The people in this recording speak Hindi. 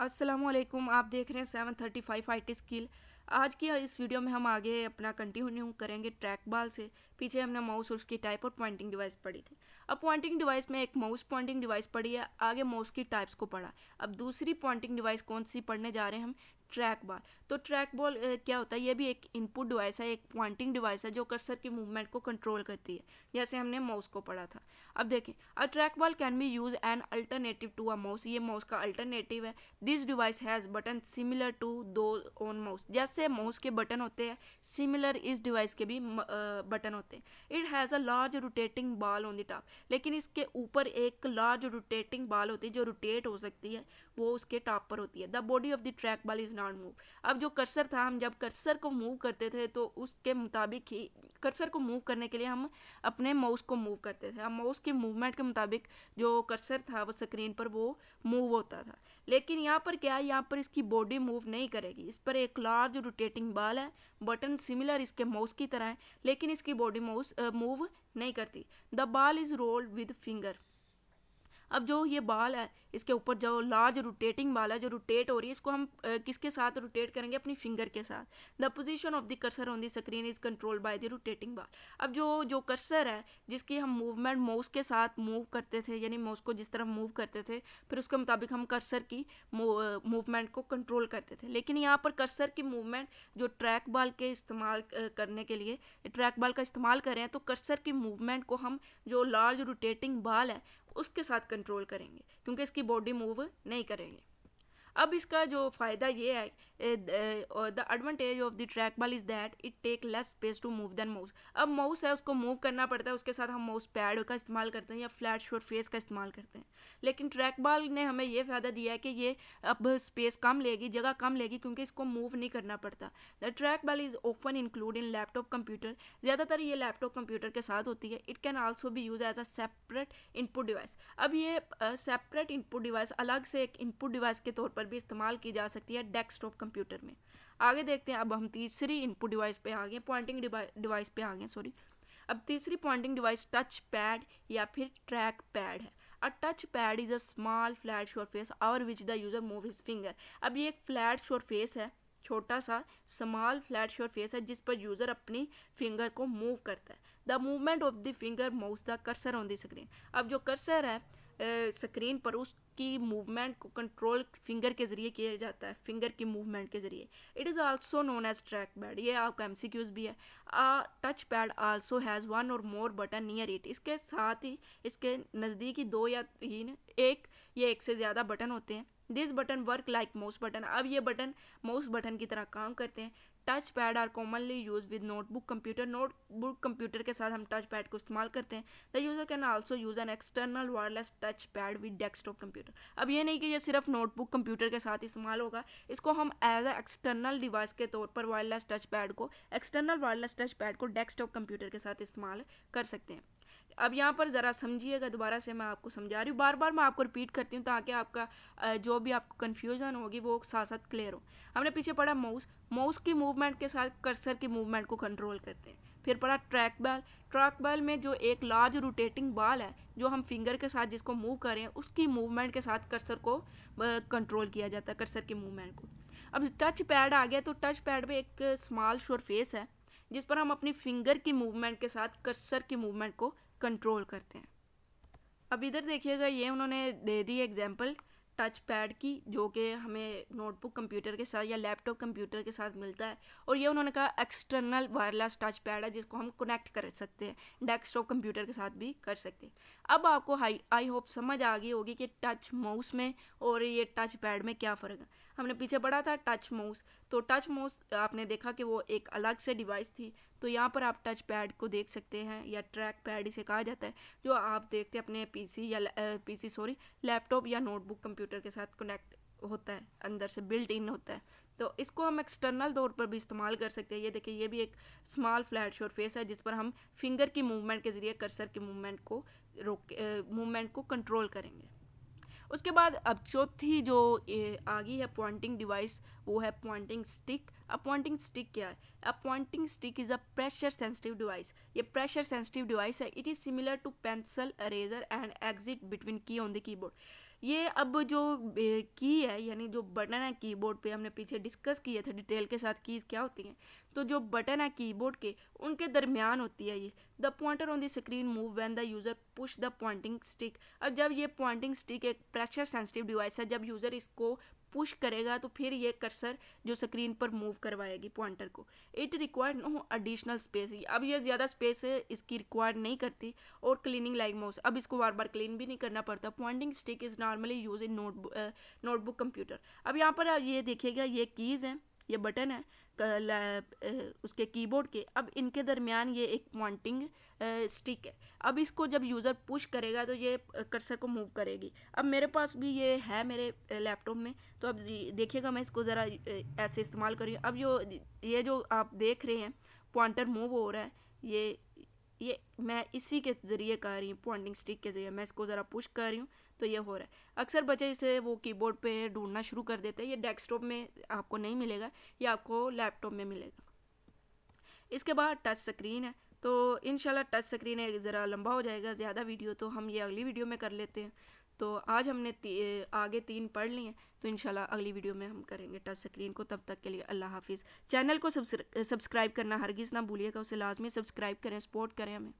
असलम आप देख रहे हैं seven thirty five I T skill आज की इस वीडियो में हम आगे अपना कंटिन्यू करेंगे ट्रैक बॉल से पीछे हमने माउस और उसकी टाइप और पॉइंटिंग डिवाइस पढ़ी थी अब पॉइंटिंग डिवाइस में एक माउस पॉइंटिंग डिवाइस पढ़ी है आगे माउस की टाइप्स को पढ़ा अब दूसरी पॉइंटिंग डिवाइस कौन सी पढ़ने जा रहे हैं हम ट्रैक बॉल तो ट्रैक बॉल क्या होता है ये भी एक इनपुट डिवाइस है एक पॉइंटिंग डिवाइस है जो कर्सर की मूवमेंट को कंट्रोल करती है जैसे हमने माउस को पढ़ा था अब देखें a track ball can be use an alternative to a mouse ये माउस का अल्टरनेटिव है this device has button similar to two on mouse जैसे माउस के बटन होते हैं सिमिलर इस डिवाइस के भी बटन होते हैं it has a large rotating ball on the top लेकिन इसके ऊपर एक लार्ज रोटेटिंग बॉल होती है जो रोटेट हो सकती है वो उसके टॉप पर होती है the body of the track ball is not move अब जो कर्सर था हम जब कर्सर को मूव करते थे तो उसके मुताबिक ही कर्सर को मूव करने के लिए हम अपने माउस को मूव करते थे अब माउस के मूवमेंट के मुताबिक जो कर्सर था वो स्क्रीन पर वो मूव होता था लेकिन यहाँ पर क्या है यहाँ पर इसकी बॉडी मूव नहीं करेगी इस पर एक लार्ज रोटेटिंग बाल है बटन सिमिलर इसके माउस की तरह है लेकिन इसकी बॉडी माउस मूव नहीं करती द बाल इज़ रोल्ड विद फिंगर अब जो ये बाल है इसके ऊपर जो लार्ज रोटेटिंग बाल है जो रोटेट हो रही है इसको हम किसके साथ रोटेट करेंगे अपनी फिंगर के साथ the position of the cursor on the screen is control by the rotating ball अब जो जो कर्सर है जिसकी हम मूवमेंट माउस के साथ मूव करते थे यानी माउस को जिस तरह मूव करते थे फिर उसके मुताबिक हम कर्सर की मूवमेंट को कंट्रोल करते थे लेकिन यहाँ पर कर्सर की मूवमेंट जो ट्रैक बाल के इस्तेमाल करने के लिए ट्रैक बाल का इस्तेमाल करें तो कर्सर की मूवमेंट को हम जो लार्ज रोटेटिंग बाल है उसके साथ कंट्रोल करेंगे क्योंकि इसकी बॉडी मूव नहीं करेंगे अब इसका जो फ़ायदा ये है the advantage of the track ball is that it take less space to move than mouse अब माउस है उसको मूव करना पड़ता है उसके साथ हम माउस पैड का इस्तेमाल करते हैं या फ्लैट शोर फेस का इस्तेमाल करते हैं लेकिन ट्रैक बॉल ने हमें यह फ़ायदा दिया है कि ये अब स्पेस कम लेगी जगह कम लेगी क्योंकि इसको मूव नहीं करना पड़ता the track ball is often include in laptop computer ज़्यादातर ये लैपटॉप कंप्यूटर के साथ होती है इट कैन आल्सो भी use as a separate input device अब ये सेपरेट इनपुट डिवाइस अलग से एक इनपुट डिवाइस के तौर पर पर भी इस्तेमाल की जा सकती है डेस्कटॉप कंप्यूटर में आगे देखते हैं अब हम तीसरी इनपुट डिवाइस पे आ गए पॉइंटिंग डिवाइस पे आ गए सॉरी अब तीसरी पॉइंटिंग डिवाइस टच पैड या फिर ट्रैक पैड है a touch pad is a small flat surface over which the user move his finger अब ये एक फ्लैट शोर फेस है छोटा सा स्मॉल फ्लैट शोर फेस है जिस पर यूज़र अपनी फिंगर को मूव करता है the movement of the finger moves the cursor on the screen अब जो कर्सर है स्क्रीन पर उस की मूवमेंट को कंट्रोल फिंगर के ज़रिए किया जाता है फिंगर की मूवमेंट के ज़रिए it is also known as track pad ये आपका एम भी है touch pad also has one or more button near it इसके साथ ही इसके नज़दीक ही दो या तीन एक या एक से ज़्यादा बटन होते हैं this button work like mouse button अब ये बटन माउस बटन की तरह काम करते हैं touch pad are commonly use with notebook computer notebook computer के साथ हम टच पैड को इस्तेमाल करते हैं the user can also use an external wireless touch pad with desktop computer अब ये नहीं कि ये सिर्फ नोटबुक कंप्यूटर के साथ इस्तेमाल होगा इसको हम एज अ एक्सटर्नल डिवाइस के तौर पर वायरलेस टच पैड को एक्सटर्नल वायरलेस टच पैड को डेस्कटॉप कंप्यूटर के साथ इस्तेमाल कर सकते हैं अब यहाँ पर ज़रा समझिएगा दोबारा से मैं आपको समझा रही हूँ बार बार मैं आपको रिपीट करती हूँ ताकि आपका जो भी आपको कन्फ्यूज़न होगी वो साथ साथ क्लियर हो हमने पीछे पढ़ा माउस माउस की मूवमेंट के साथ कर्सर की मूवमेंट को कंट्रोल करते हैं फिर पढ़ा ट्रैक बैल ट्रैक बैल में जो एक लार्ज रोटेटिंग बाल है जो हम फिंगर के साथ जिसको मूव करें उसकी मूवमेंट के साथ कर्सर को कंट्रोल किया जाता है कर्सर की मूवमेंट को अब टच पैड आ गया तो टच पैड पे एक स्मॉल शोर फेस है जिस पर हम अपनी फिंगर की मूवमेंट के साथ कर्सर की मूवमेंट को कंट्रोल करते हैं अब इधर देखिएगा ये उन्होंने दे दी एग्जाम्पल टच पैड की जो कि हमें नोटबुक कंप्यूटर के साथ या लैपटॉप कंप्यूटर के साथ मिलता है और ये उन्होंने कहा एक्सटर्नल वायरलेस टच पैड है जिसको हम कनेक्ट कर सकते हैं डेस्कटॉप कंप्यूटर के साथ भी कर सकते हैं अब आपको हाई आई होप समझ आ गई होगी कि टच माउस में और ये टच पैड में क्या फ़र्क है हमने पीछे पढ़ा था टच माउस तो टच माउस आपने देखा कि वो एक अलग से डिवाइस थी तो यहाँ पर आप टच पैड को देख सकते हैं या ट्रैक पैड इसे कहा जाता है जो आप देखते अपने पीसी या पीसी सॉरी लैपटॉप या नोटबुक कंप्यूटर के साथ कनेक्ट होता है अंदर से बिल्ट इन होता है तो इसको हम एक्सटर्नल तौर पर भी इस्तेमाल कर सकते हैं ये देखिए ये भी एक स्मॉल फ्लैट शोर फेस है जिस पर हम फिंगर की मूवमेंट के ज़रिए कर्सर की मूवमेंट को रोक मूवमेंट को कंट्रोल करेंगे उसके बाद अब चौथी जो आ गई है पॉइंटिंग डिवाइस वो है पॉइंटिंग स्टिक अब पॉइंटिंग स्टिक क्या है a pointing stick is a pressure sensitive device ये प्रेशर सेंसिटिव डिवाइस है it is similar to pencil eraser and exit between key on the keyboard ये अब जो की है यानी जो बटन है कीबोर्ड पे हमने पीछे डिस्कस किए थे डिटेल के साथ कीज़ क्या होती हैं तो जो बटन है कीबोर्ड के उनके दरमियान होती है ये the pointer on the screen move when the user push the pointing stick अब जब ये पॉइंटिंग स्टिक एक प्रेशर सेंसिटिव डिवाइस है जब यूज़र इसको पुश करेगा तो फिर ये कर्सर जो स्क्रीन पर मूव करवाएगी पॉइंटर को it require no additional space अब ये ज़्यादा स्पेस इसकी रिक्वायर नहीं करती और क्लीनिंग लाइक माउस अब इसको बार बार क्लीन भी नहीं करना पड़ता pointing stick is normally use in notebook notebook computer अब यहाँ पर ये देखिएगा ये कीज़ हैं ये बटन है उसके कीबोर्ड के अब इनके दरमियान ये एक पॉइंटिंग स्टिक है अब इसको जब यूज़र पुश करेगा तो ये कर्सर को मूव करेगी अब मेरे पास भी ये है मेरे लैपटॉप में तो अब देखिएगा मैं इसको ज़रा ऐसे इस्तेमाल करी अब जो ये जो आप देख रहे हैं पॉइंटर मूव हो रहा है ये ये मैं इसी के ज़रिए कर रही हूँ पॉइंटिंग स्टिक के ज़रिए मैं इसको ज़रा पुश कर रही हूँ तो ये हो रहा है अक्सर बच्चे इसे वो कीबोर्ड पे ढूंढना शुरू कर देते हैं ये डेस्कटॉप में आपको नहीं मिलेगा ये आपको लैपटॉप में मिलेगा इसके बाद टच स्क्रीन है तो इन टच स्क्रीन है ज़रा लंबा हो जाएगा ज़्यादा वीडियो तो हम ये अगली वीडियो में कर लेते हैं तो आज हमने ती, आगे तीन पढ़ लिए हैं तो इन अगली वीडियो में हम करेंगे टच स्क्रीन को तब तक के लिए अल्लाह हाफिज़ चैनल को सब्सक्राइब करना हरगिज़ ना भूलिएगा उसे लाजमी सब्सक्राइब करें सपोर्ट करें हमें